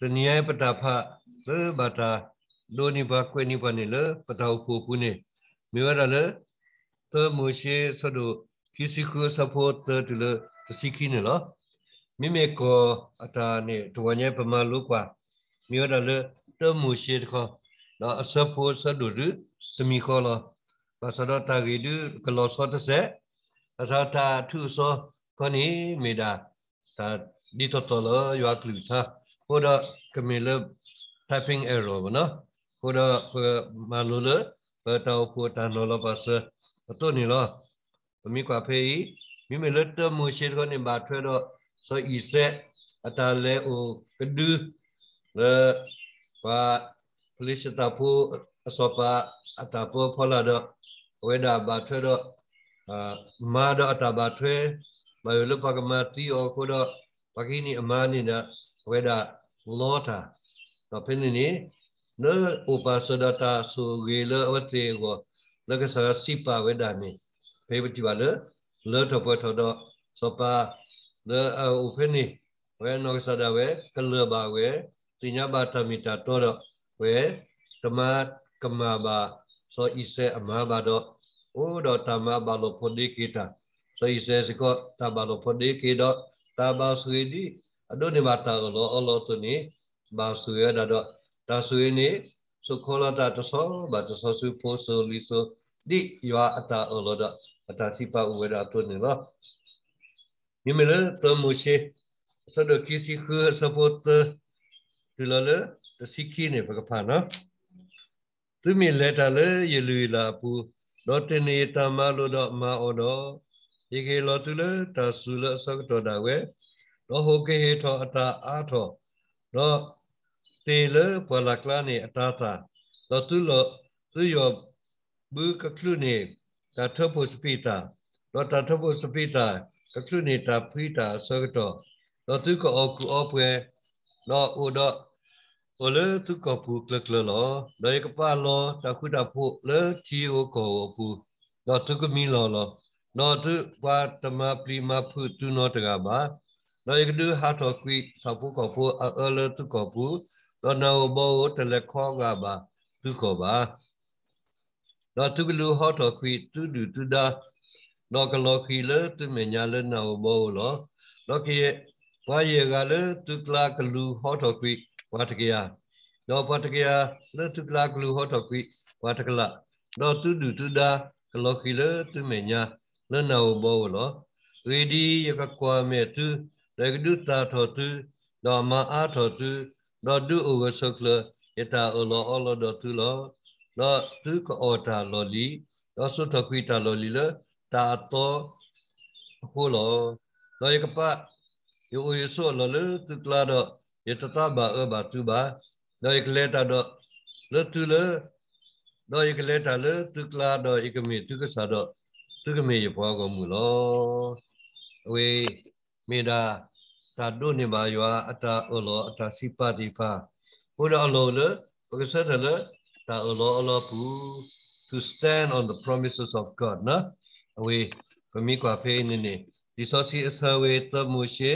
တနိယပတဖသဘတာလိုနိဘကွေနိဘနိလပတောဖူပုနေမိဝရလသမုရှိဆဒုခိစိခုစဖို့တတလတစိခိနေလမိမေကောအတာနေတဝညေပမလုကွာမိဝရလသမုရှိတခောတော့အစဖို့ဆဒုရသမီခောလဘာစဒတာဂီဒုကလောစောတဆေအသာတာထုစောခနိမေတာဒါဒီတတော်လရွာကလူသာကိုတော့ကမီလ typing error ဘောနော်ကိုတော့မာလူလပတ်တော်ပူတန်လောပါစတော့နီလောမိကွာဖေးမိမလတ်တမူရှိခေါနေဘာထွဲတော့ဆိုဤဆက်အတလဲအိုကဒူလေပါပလစ်တာဖူအစောပါအတပေါ်ဖလာတော့ဝေဒဘာထွဲတော့အာမာတော့အတဘာထွဲမယလပကမတီအောကိုတော့ပကိနီအမာနီနာ whether lota to pinini no upasadata so gela avate go laga sara sipa weda ni pebati wala le to po to do sopa le upini we no sada we kala ba we tinya ba tamita to do we tama kama ba so ise ama ba do o do tama ba lo phodi kita so ise siko ta ba lo phodi ki do ta ba sui di အဒုနိမတာလောအလောတုနိဘာဆူရဒါတော့ဒါဆူရနိသုခောလတာတဆောဘာတဆောဆူပိုဆိုလီဆိုဒီယောအတာအလောဒအတာစီပါဝေဒါတုနိလောနိမလတမုရှိဆဒကီစီခືဆပတ်ဒီလလတစီကီနေဘကဖာနော်သူမီလက်တာလေယလူလာပူတော့တနေတမလို့တော့မာအော်တော့ဒီကေလောတူလေတဆူလဆကတော်တာဝဲလောဟောကေထောအတာအာထောလောတေလပလကလာနေအတာသာလောသူလောသူယောဘူကကလုနေတထပုစပိတာလောတထပုစပိတာကကလုနေတာဖိတာသောကတောလောသူကောကူအပွဲလောဥဒโอเลตุกอปูกลึกเลลอโดยกปาลอตะคุดาพุเลทีโอกอปูดอตุกมีลอลอนอตุวาตมะปรีมาพุตุนอตกาบา no you do heart of quick sapu ko pu alert to ko pu lo no bo te le kho ga ba tu ko ba no tu lu heart of quick tu du tu da no ka lo khi le tu me nya le no bo lo lo ki ye wa ye ga le tu kla ka lu heart of quick wa ta ya no wa ta ya le tu kla ka lu heart of quick wa ta kla no tu du tu da ka lo khi le tu me nya le no bo lo ဝေဒီယကကွာမေတုရကဒုတာထောတုဒေါ်မအားထောတုဒေါ်ဒုဥကဆုကလယတာအလောအလောဒေါ်တုလောဒေါ်တုကောတာလောလီဒေါ်ဆုထခွိတာလောလီလတာတောခုလောဒေါ်ယကပယောယေဆောလောလတုကလာဒေါ်ယတတာဘာအဘတုဘာဒေါ်ယကလေတာဒေါ်လတုလဒေါ်ယကလေတာလတုကလာဒေါ်ယကမီတုကဆာဒေါ်တုကမီယဘွားကောမူလောအဝေးမေတာဓာတုနိမာယောအတာဥလောအတာစိပတိဖာဘုရားအလောလဘုရားဆက်တယ်လေဓာဥလောအလောပူ to stand on the promises of God နော်အဝေးပမိကွာဖေးနေနေဒီစောစီအစဝေတမှုရှိ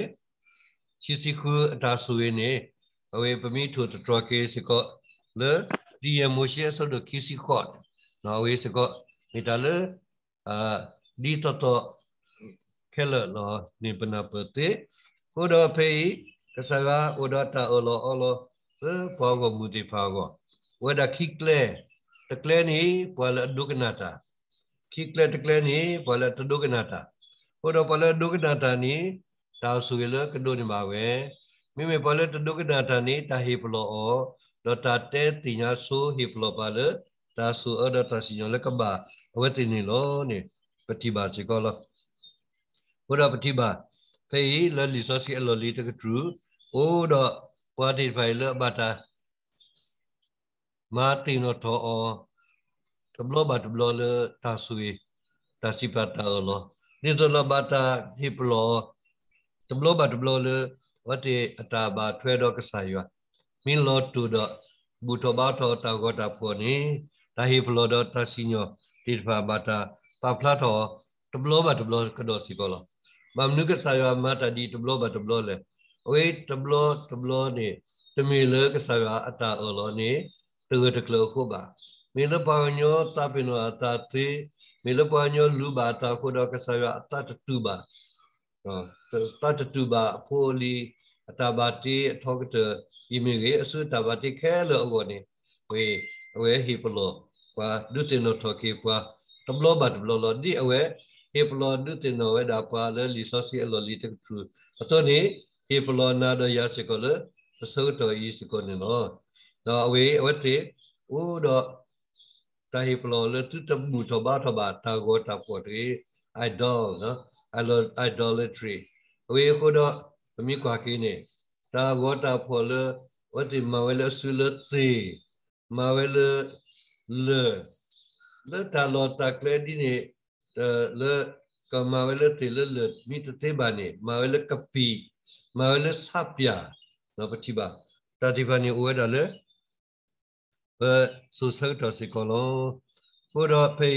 ချီစီခုအတာဆူရနေအဝေးပမိထိုတော်ကေစကောလေဒီယမှုရှိဆိုတော့ခီစီခော့နော်အဝေးစကောမိတလေအာဒီတတော်ခဲလလောနိပနာပတိဟုဒဖေကဆရာဥဒတာအလောအလောဘောဂမူတိဖာကောဝဒခိကလေတကလေနီပလဒုကနာတာခိကလေတကလေနီပလတဒုကနာတာဟိုတော့ပလဒုကနာတာနီတာဆူရလကဒိုနီမာဝဲမိမိပလတဒုကနာတာနီတာဟေပလောအောလောတာတဲတိညာဆူဟေပလောပလတာဆူအဒတာစီညလကဘာဝတိနီလောနီပတိပါစီကောလောကိုတော့ပတိပါဖေးလလီဆိုစီအလော်လီတကထူအိုတော့ပွားတိဖိုင်လဘတာမာတင်တော့ထောအောတဘလဘတဘလလတာဆူီတာစီပတာလောနေတလဘတာဟိပလောတဘလဘတဘလလဝတိအတာဘာထွဲတော့ကဆာယွာမင်းလောတူတော့ဘူထဘာထောတာဂတာဖောနီတာဟိပလောတော့တာစီညောတိဖာဘတာပဖလာထောတဘလဘတဘလကဒောစီဘောလော mamnuka sawa mata di tablo ba tablo le we tablo tablo ni tamile ka sawa ata olo ni tuga taklo ko ba mila pawanyo tapino ata te mila pawanyo lu ba ata ko da ka sawa ata tu ba ta tu ba poli ata ba ti thokta imige asu ta ba ti khelo ko ni we we hiplo kwa dutino thoki kwa tablo ba tablo lo di awe he plo du te no we da pa le li so si lo li te tru to ni he plo na do ya se ko le so to i se ko ni no do we we te u do ta he plo le tu te bu to ba to ba ta go ta po te idol no idol idolatry we ko do mi kwa ke ni ta go ta po le we te ma we le su le te ma we le le le ta lo ta kle di ni le ka mawele tele le mi te te bane mawele kapi mawele sapya na patiba ta di bane uwe da le pe so sa ta se kolo ko do pe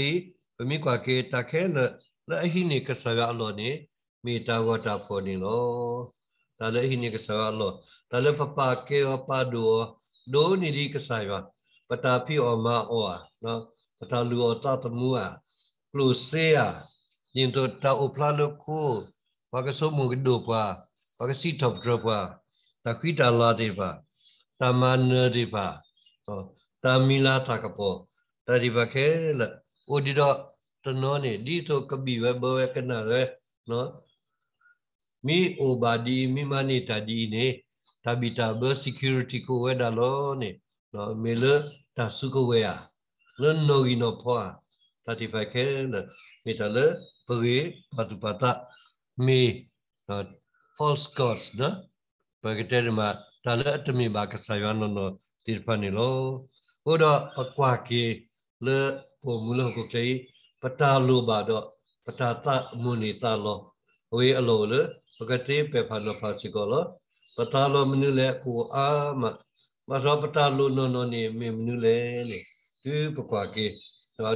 pe mi kwa ke ta ke le le hi ni ka sa ga lo ni mi ta wa ta pho ni lo ta le hi ni ka sa ga lo ta le pa pa ke o pa do do ni di ka sa ga ပတာဖိဩမဩနော်ပတာလူဩတတမူအား Lucia into tau plalo ko pagasomo gidopa pagasi top dropa takita la deva tamana deva to tamila takapo tadiba ke la odido tono ne di to kabi we bo we kana le no mi obadi mi mani tadi ne tabita bo security ko we da lo ne no mele tasuko we ya lo no gi no po 35 ken mitale pagi patupata mi false gods da bagiterma tala atmi bakasayan no tirpani lo oda pakwa ki le pomula ko kai patalu ba do patata munita lo we alo le pagate pe phalo phasi ko lo patalo minu le ko a ma ma so patalo no no ni mi minu le ni tu pakwa ki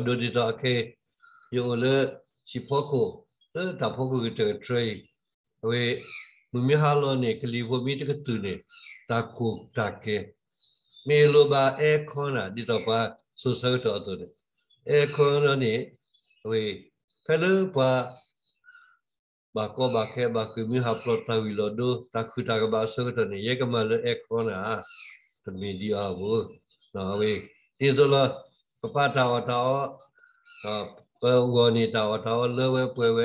do di ta ke yo le chi phoko le ta phoko ki te tre we mu mi ha lo ne kli bo mi te ka tu ne ta ku ta ke me lo ba e khona di ta pa so sa to to ne e khona ne we ka le pa ba ko ba ke ba ku mi ha plot ta wi lo do ta khu ta ka ba so to ne ye ka ma le e khona ta mi di a bo na we ti to la ပပတာဝတာဝပေဝနိတာဝတာဝလဝပွေဝ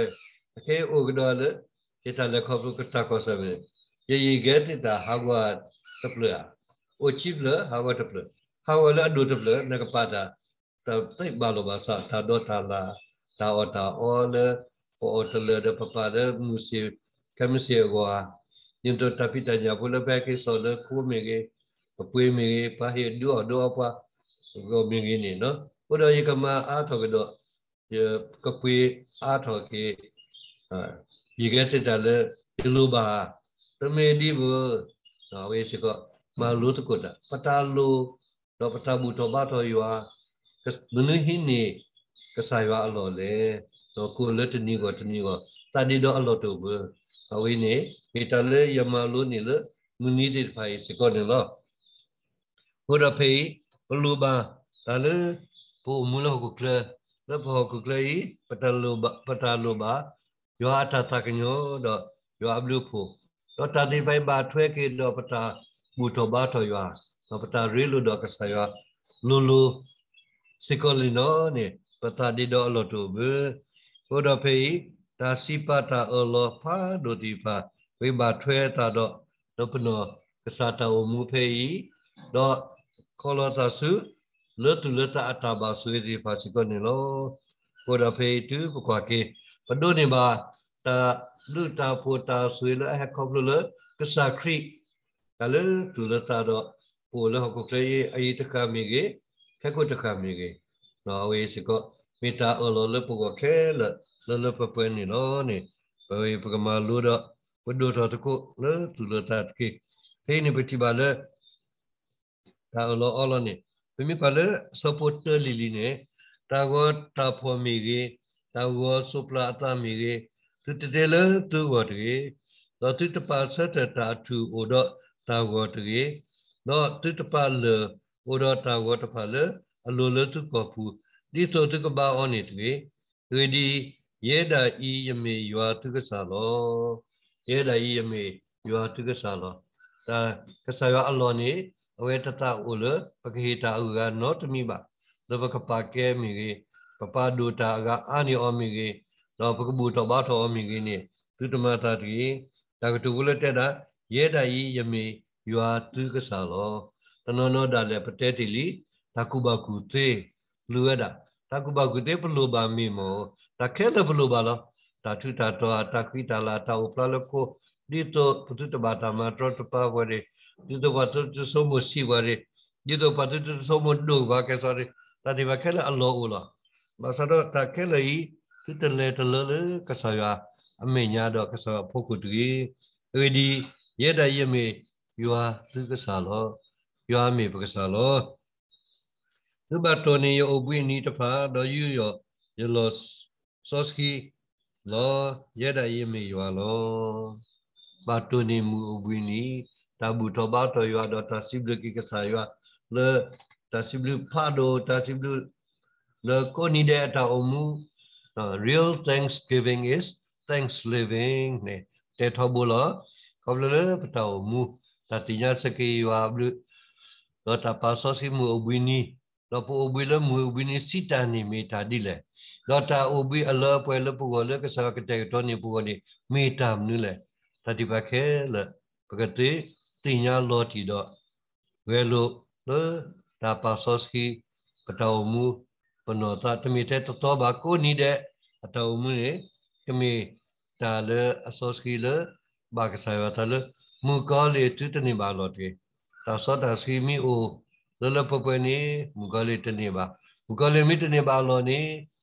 အခေဥကဒလေတလခပုကတကောဆဘေယေယေဂေတိတာဟာဝတ်တပလအိုချိပလဟာဝတ်တပလဟာဝလဒုတပလနကပတာတသိဘလဘာသာတာဒောတာလာတာဝတာအောလပေါ်တလဒပပဒမူစီကမစီဝါညင်တတပိတညာဘုလဘကေဆောလခုမေကေပွေမေပါဟေဒူအဒောပါကိုမြင်ရင်းနေနော်ဘုရားရေကမအားထုတ်ကြတော့ကပွေအားထုတ်ကြီးရေကတက်တယ်ဒီလိုပါတမေဒီဘနော်ဝေရှိကမလူတကုတ်ပတာလူတော့ပတာမှုတော့ဘာတော်ယွာမနဟိနေကဆာယွာအလောလေတော့ကိုလက်တနီကတနီကတာဒီတော့အလောတူဘအဝိနေမေတလေယမလူနေလမနီတိဖိုင်စကောနေလောဘုရားဖေးပလူပါဒါလေပူမူလဟုတ်ကလေလဘဟုတ်ကလေပတလူပါပတလူပါယောအထသကညောတော့ယောအဘလူဖို့တော့တာဒီပိုင်ပါထွဲကေတော့ပတာဘူတော်ပါတော်ယောတော့ပတာရေလူတော့ကဆာယောလူလူစကောလီနောနေပတာဒီတော့လို့တူဘဘုဒ္ဓဖေးတာစီပတာအလောဖာဒိုတီဖာဝိဘာထွဲတာတော့တော့ပနောကဆာတာအမှုဖေးတော့ခေါ်လာတာစုလွတ်တူလွတ်တာအတာပါဆွေးဒီပါစီကနေလို့ကိုရဖေတူပကွာကေပဒုန်ဘာတာလူတာဖိုတာဆွေးလအခေါ်လို့ကစားခရိကလည်းတူလွတ်တာတော့ပိုလဟကုတ်လေအီတကမီကြီးခက်ကုတ်တကမီကြီးနော်ဝေးစကောမိတာအလောလပကခဲလလလပပနီနော်နိဘဝေပကမလူတော့ဝဒတော်တကုလသူလတတ်ကိသိနေပတိပါလေ lo olo ni pemi pale supporter lili ne ta go ta pho mi ge ta go supla ta mi ge tu te de le tu go de ge do tu te pa sa ta ta tu o do ta go de ge do tu te pa le o do ta go ta pa le a lo le tu ko pu di to tu ko ba on ni de ge de di ye da i yame ywa tu ka sa lo ye da i yame ywa tu ka sa lo ta ka sa ywa a lo ni အဝေတတဥလပဂဟိတာဥကနောတမိပါလဘကပါကဲမိကေပပဒုတာကအာနိအောမိကေလောပကဘူတော်ဘာတော်မိကေနိသူတမတာတိတကတူလတက်တာရဲတယီယမေယွာသူကဆာလောတနောနောဒါလေပတဲတိလီတကုဘကုသေလူရတာတကုဘကုသေပလူပါမိမောတခဲလပလူပါလောတထုတတော်တခိတလာတောပလလကိုဒီတော့ပုတ္တဘာတမတော်တပါဝရေ Yudho Bhattacharya Somo Shivari, Yudho Bhattacharya Somo Nuva, Kesari, Tadi Vakela Allah Ula. Masado Takela I, Tutele Telele Kasaya, Amenya Do Kasaya Pokutri, Redi, Yeda Yemi, Yua Tukasalo, Yua Mi Pakasalo. Tubatoni Yo Obwi Nitapa, Do Yu Yo, Yelos, Soski, Lo, Yeda Yemi Yua Lo. Batoni Mu Obwi Nitapa, တာဘူထောပါတော်ရွာတော်တာစီဘလကိကဆာရွာလေတာစီဘလဖာဒိုတာစီဘလလေကိုနီဒေတာအမှု real thanksgiving is thanks living နဲ့တေထောဘူလောကဘလလေပတောမူတတိညာစကေယဝဘလတော့တပါစောစီမူအဘွီနီတော့ပူအဘွီလမူအဘွီနီစီတန်နီမေတာဒီလေတော့တာအဘွီအလောပွဲလပူကလကစားကတဲ့တော်နေပူကနေမေတာမနူလေတတိပါခဲလပကတိတင်ညာလောတီတော့ဝဲလို့နော်ဒါပါဆော့စကီပတော်မူပနောတာတမီတဲ့တတော်ပါကိုနီးတဲ့အတော်မူနေတမီဒါလေအဆော့စကီလေဘာကဆိုင်ဝတလေမူကောလေတူတနေပါလောတီဒါဆော့တာစီမီအိုလလပပနေမူကောလေတနေပါမူကောလေမီတနေပါလောနေ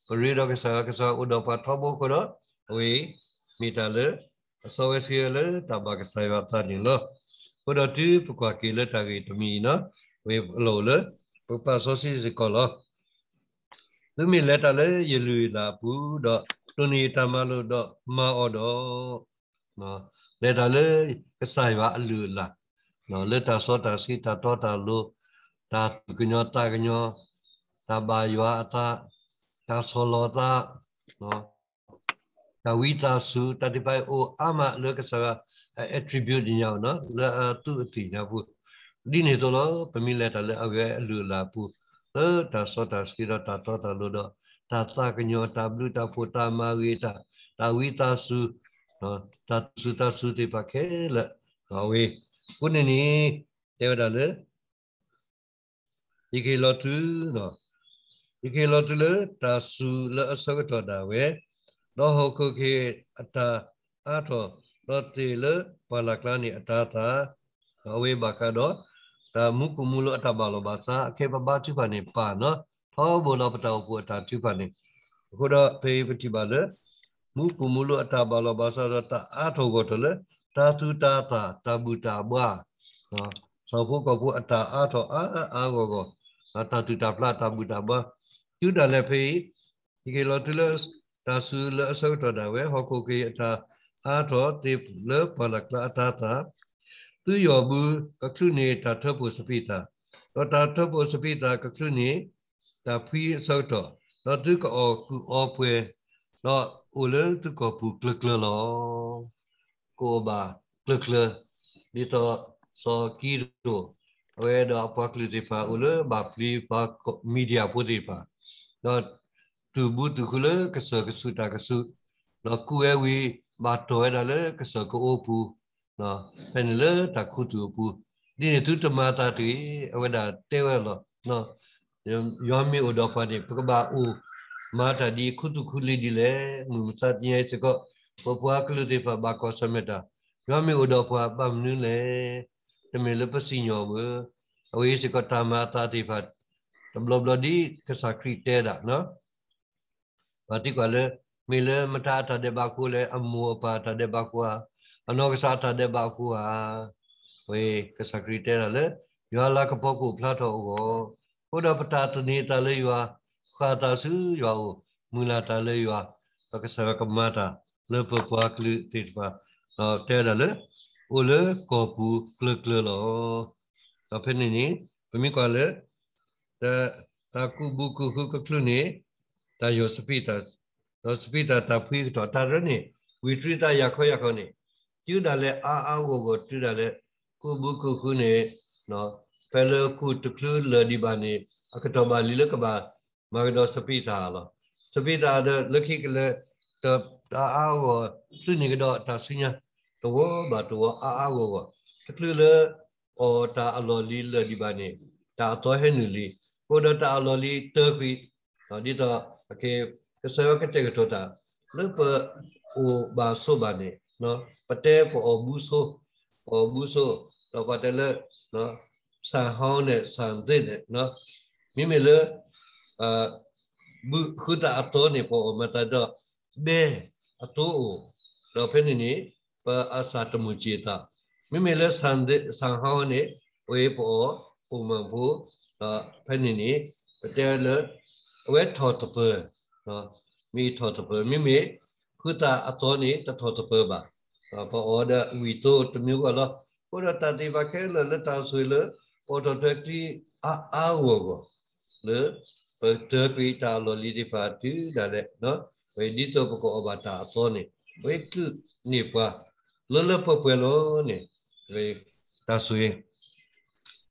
ပရိတော့ကဆိုင်ကဆိုင်ဥတော်ပါထဘောကတော့ဝေမီတလေအဆော့စကီလေတဘာကဆိုင်ဝတနေလောကိုတော့ဒီပကွာကေလတာကေတမီနော်ဝေလိုလေပပဆိုစီစကောလောသူမီလက်တာလေယလူလာဘူးတော့တွနီတမလို့တော့မာအော်တော့နော်လက်တာလေကဆိုင်ပါအလူလာနော်လက်တာစောတာစီတာတော့တာလို့တာကညောတာကညောတာဘာယွာတာတာဆောလောတာနော်တာဝီတာစုတတိပိုင်အိုအမလောကဆရာ attribute ညောင်းနော်လာသူအတိညာဘူးဒီနေတော့ပမိလက်တယ်အဝဲအလူလာဘူးလောတာစောတာစီရတာတော်တာလို့တော့တာတာကညောတာဘလူတာဖိုတာမာဂီတာတာဝီတာစုနော်တာစုတာစုတိပါခဲလာဟောဝေခုနေနေတေဝတာလေဒီကေလောတူနော်ဒီကေလောတူလေတာစုလအစကတော်တာဝဲတော့ဟုတ်ခုခေအတာအာတော်รถสีเลปลักลานี่อัตตาเอาไว้บักกันเนาะဒါမူကမူလအတဘလောဘာသာအခေပပတိပါနေပါနော်သောဘောလပတောကိုအတတိပါနေအခုတော့ဖေပတိပါလေမူကမူလအတဘလောဘာသာတော့တအားထုတ်ကိုတလေတာသူတာတာတဘူတာဘွာနော်သောဖို့ကဖို့အတအားထုတ်အာအာကိုကိုတာသူတာပလာတဘူတာဘွာကျူတယ်လေဖေဒီကေလောတလတာဆူလအစောတော်တယ်ဝဲဟောကိုကေအတာอาทอติเลิกปลักละตาตาตุยอบูก็คือเนตาเทปุสปิตาก็ตาเทปุสปิตาก็คือเนตาพีสอตอแล้วตุก็ออกูออเปแล้วอุเลตุก็ปูกลึกละลอโกบากลึกละนี่ตอสอกีโดเวดาปักลิติฟาอุเลบาปลีปากมีเดียพุติฟาแล้วตุบุตุคุเลกะเสกะสุตากะสุแล้วกูเอวีဘာတော်ရလေကစကူပူနော်ပင်လေတခုတူပူဒီသူတမတာတီအဝဒတဲဝဲလောနော်ယောမီဥဒပနိပကဘာဥမာတာဒီခုတုခုလီဒီလေငုံသတ်ညဲစကပပွားကလူတေဖဘာကောစမေတာယောမီဥဒပွားပမ်နုလေတမေလပစီညောဘအဝေးစကတမတာတီဖတ်တဘလဘလဒီကစခရီတဲတာနော်ဘာတိကလည်းမေလမထာထတဲ့ဘာကူလေအမောပါထတဲ့ဘာကူဟာအနောကစားထတဲ့ဘာကူဟာဝေကစကရီတဲရလေယောလာကပေါကူဖလာတော်ကိုဘုဒ္ဓပတာတနေတာလေယောခါတာစုယောမူလာတာလေယောကစရကမတာလေပပွားကလူတိတပါတော့တဲရလေဥလေကောပူကလကလောအဖေနေနေပမိကွာလေတတကူဘူကူခုကကလူနေတာယောစပိတာတော့ speed data free တော့တာရနေဝီထရီတာရခေါ်ရခေါ်နေကျူတာလဲအာအာကိုကိုကျူတာလဲကိုဘူးကိုခုနေနော်ဖဲလကူတကလူလဒီဘာနေအကတော်ဘာလီလကဘာမကတော့ speed တာလား speed တာလက်ခိကလဲတာအာကိုသူနေကတော့တာစညာတော့ဘာတော့အာအာကိုတကလူလအော်တာအလော်လီလဒီဘာနေတာတော့ဟဲနူလီကိုတော့တာအလော်လီတခွီတော့ဒီတော့အကေကဆဝကတေကတောတာလောပအိုဘာဆိုဘာနေနော်ပတဲပေါ်ဘူးဆိုပေါ်ဘူးဆိုတော့ကတလည်းနော်ဆာဟောင်းနဲ့ဆံသိနဲ့နော်မိမိလေအာဘုခုတာအတော်နေပေါ်မတတော့ဘေအတူတော့ဖနေနေပအစာတမှုจิตမိမိလေဆံသိဆံဟောင်းနေဝေပေါ်ပုံမှန်ဘူးတော့ဖနေနေပတဲလေဝဲထော်တပွဲနော်มีทอตเปอร์มีมีคือตาอตัวนี้ตะทอตเปอร์บ่พอออเดอร์มีตัวตมิวก็ละพอดตาตีบาแค่เลยละตาสวยเลยพอตเตอร์ที่อาอาวัวเลยเปิดเตอร์ปีตาลอลีดิฟาตีนั่นแหละเนาะไปดิตัวประกอบตาตัวนี้ไปคือนี่ป่ะลลพอเปลอนี่ไปตาสวย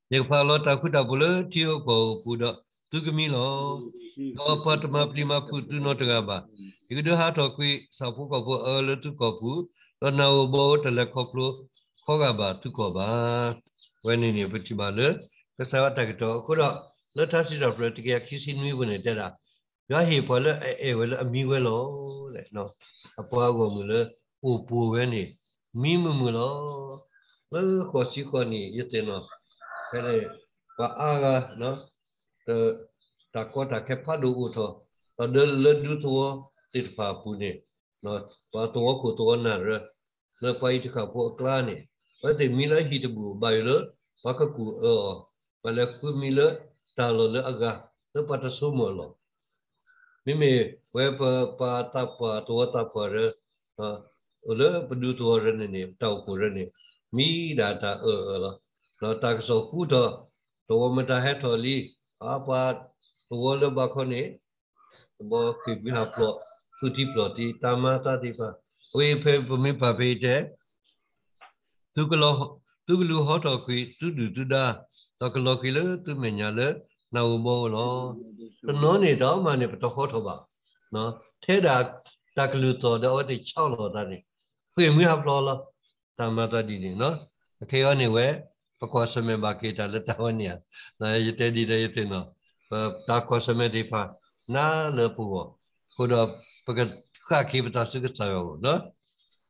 เด็กพาลอตาคุดาบุเลที่โอปูดอသူကမီလောတော့ဖတ်တမပလီမဖုတုနောတကပါဒီကဒဟာတော့ကွိစာဖို့ကဖို့အလတုကဖို့တော့နာဘောတလခေါကလို့ခေါကပါသူကပါဝဲနေနေပတိပါလေပစာဝတကတော့ခုတော့လထစီတော့ပရတကခီစီနွေးဝင်တက်တာရဟေပေါ်လဲအဲဝဲလဲအမီဝဲလောလေနော်အပွားကုန်မူလဲပူပူဝဲနေမိမမူလောလဲခေါ်စီခေါ်နေရတဲ့နော်ခဲလေဘာအားကနော် ta ko ta ke pa du u tho ta de le du tho ti pa pu ne no pa to ko to na re le pa i ka po kla ne pa te mi la hi te bu ba le pa ka ku o pa le ku mi le ta lo le aga le pa ta su mo lo mi me we pa pa ta pa to ta pa re ta le pa du to re ne ne ta ko re ne mi da ta o o lo ta ka so ku to to ma ta he to li apa wala bakone bo kibina plot suti plot di tamata di pa we pe bumi pa pe de tu klo tu lu ho to kwi tu du tu da to klo ki le tu me nya le na u bo lo to no ni do ma ni to ho to ba no the da ta klu to da o de chaw lo da ni kwi mi ha plot lo tamata di ni no ke yo ni we pakosame bakita letawanya na yete di da yete no ta kosame di pa na le puwo kodo pagat kha ki bata su gsta yo no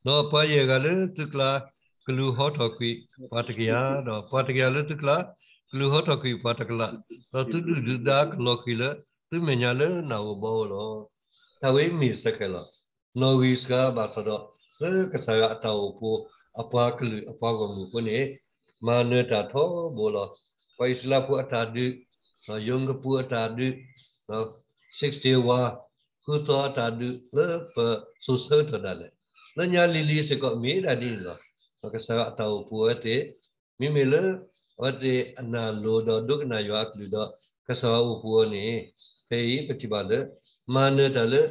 no pa ye ga le tukla klu ho tho ki patakya no patakya le tukla klu ho tho ki patakla to tu du da klo ki le tu me nya le na wo bo lo ta we mi sa ke lo no wis ka ba sa do le ka sa ya ta wo po apa klu apa go mu ko ne မာနတာထောဘောလပိုင်စလာပူအတာဒုနော်ယုံကပူအတာဒုနော်60ဝါခုတောတာဒုလေပဆုဆတ်တာလေလညာလီလီစကောမေးတာဒီနော်ကဆရာအတာပူအတေမိမေလဝတေအနာလိုတော့ဒုက္ခနာယောကလူတော့ကဆရာပူနေဖေးပတိပါလေမာနတာလေ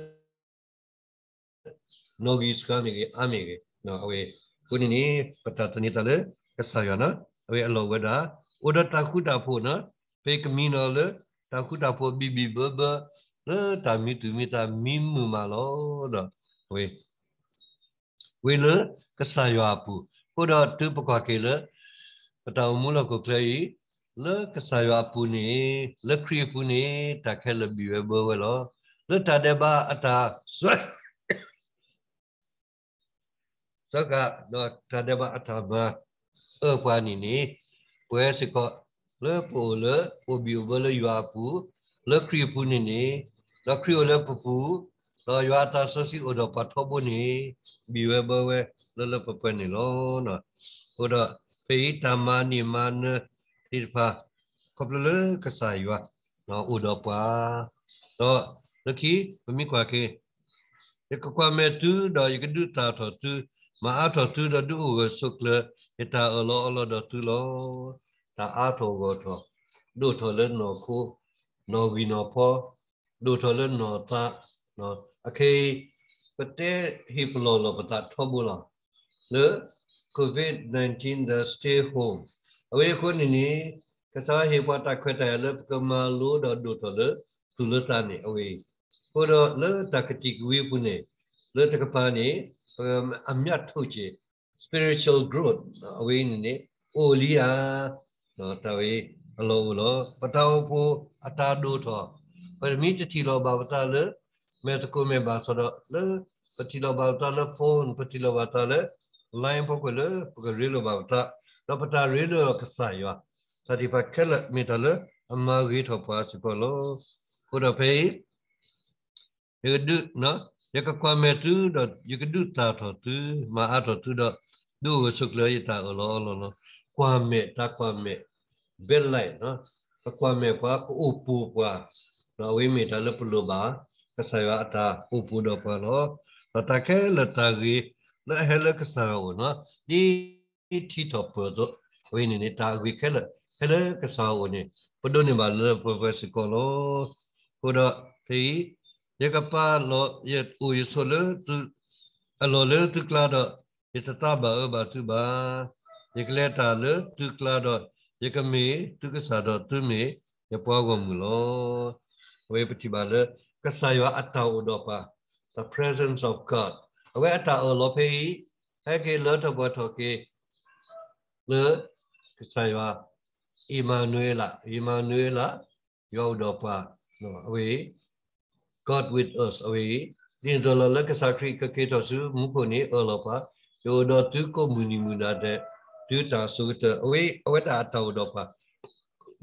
နောဂီစကာမီကအမေကေနော်အဝေခုနိပတတနိတလေကဆာရနော်အဝေအလောဝဒါဩဒတာခုတာဖို့နော်ပေကမီနော်လေတာခုတာဖို့ဘီဘီဘဘနော်တာမီတူမီတာမီမူမာလောတော့ဝေဝေလကဆာရပူဩဒတူပကကေလပတောမူလကိုကလေးလေကဆာရပူနေလေခရီပူနေတခဲလဘီဝဘဝလောလေတာဒဘာအတာဆွဲစကတော့တာဒဘာအတာဘာเออปานี่นี่เวสิก็เลปูเลโอบิวเบลยัวปูเลครีปูนี่นี่เลครีโอเลปูปูเรายัวตาสสิโอดปัทบุนี่บิเวเบเวเลเลปเปนี่ลอนอโอดပေတမနိမနတိဖာကပလလကဆာယဝနော်ဥဒပွာတော့လခီမမိကွာကေရကကွာမဲတူတော့ယကဒုတာထောတူမအားထောတူတော့ဒုဝဆုကလ eta olo olo do tu lo ta a tho go tho do tho le no khu no gi no pho do tho le no ta no akhe pate hi plo lo pata tho bu lo le covid 19 the stay home awe ko ni ni ka sa hi pa ta khwe ta le ka ma lo do do tho le tu le ta ni awe ko do le ta ka ti wi pu ne le ta ka pa ni a myat thu chi spiritual growth အဝေးနေနေအိုလီယာနော်တဝေးအလောလောပတောပုအတာဒုထောပရမီတတိလောဘဝတလမေတကုမေဘာဆိုတော့လပတိလောဘဝတလဖုန်းပတိလောဘဝတလလိုင်းပုကလပုကရီလောဘဝတလောပတာရီလောကဆာယောသတိပကလမေတလအမဂီထောပါစပလောခုတော့ဖေးယကဒုနော်ယကကွာမေတုတော့ယကဒုတာထောတုမအားထောတုတော့누구숙려이다올로올로과메다과메벨라이너과메과우푸과나위미달르플로바 kasawa ata upu do pa lo lata ke lata gi la hele kasawa wo no di ti to po do we ni ni ta gi ke la hele kasawa wo ni po do ni ba le po po si ko lo ko do ti ye ka pa lo ye u yi so le tu a lo le tu kla do ye tata ba e ba tu ba tu kla do ye tu ka tu me ye po go mu lo we pti ba the presence of god we atta o lo pe yi ha le ka sa yo Emmanuel, Emmanuel, you God with us, we. Din dola la ka sakri ka ke e pa. ယောဒတုကမူနီမူနာတဲ့ဒုတာဆုတအဝိအဝတ္တတောတော့ပါ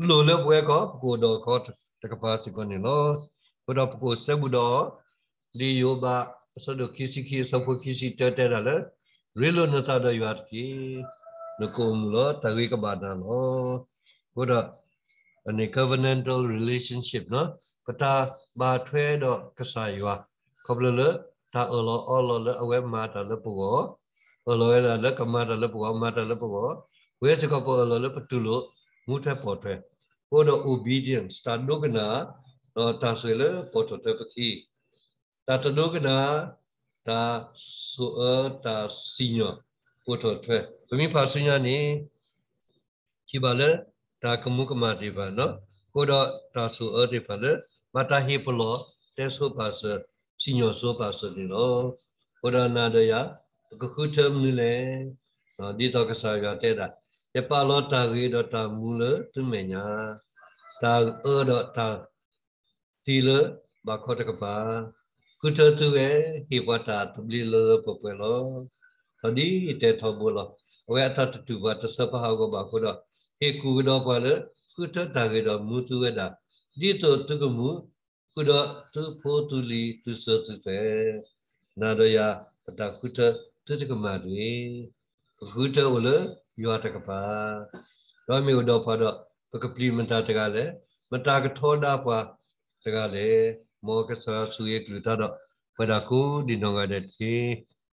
လိုလပွဲကပကိုတော့ခေါ်တကပါစီကနေလို့ဘုရားပကိုစဘူးတော့ဒီယောဘဆဒခိစီခိစဖုခိစီတတဲရလေရေလနတာဒယွာကီနကုံလို့တဝိကဘာဒလို့ဘုရားအနေ covenantal relationship နော်ပတာဘာထွဲတော့ကဆာယွာခဘလလတာအော်လောအော်လောအဝဲမာတာလပူော loela la kamara la puwa mara la puwa we se ka puwa la patulo nguthe potre ko no obedience ta dogna no ta sele poto te pati ta ta dogna ta so ta sinyo poto tre tumi pa sinya ni ki ba le ta kamu kamari ba no ko do ta so e de ba le mata hi polo te so pa se sinyo so pa se ni no ko da na de ya ก็คือเทอมนี่แหละดีต่อกษัตริย์เตดะเอปาลอตารีดอตามูเลตึเมญาตาเออดอตาทีเลบาคอตกปาคือเธอตัวเอฮิวตาตุบลีเลปเปลอตอนนี้เตทอบุลอเวทัตตุบัตสภาโกบาคอดอเฮกูดอปาเลคือเธอตารีดอมูตัวเอดาดีตัวตุกมูคือดอตุโพตุลีตุเสตุเฟนาดอยาตาคือเธอတတကမတွေအခုတော့လယောတကပါတော့မြို့တော့ဖတော့ပကပလီမတာတကလည်းမတာကထောတာပါတကလည်းမောကဆာဆူရဲ့လူတာတော့ပဒါကူဒီနောင်ရတဲ့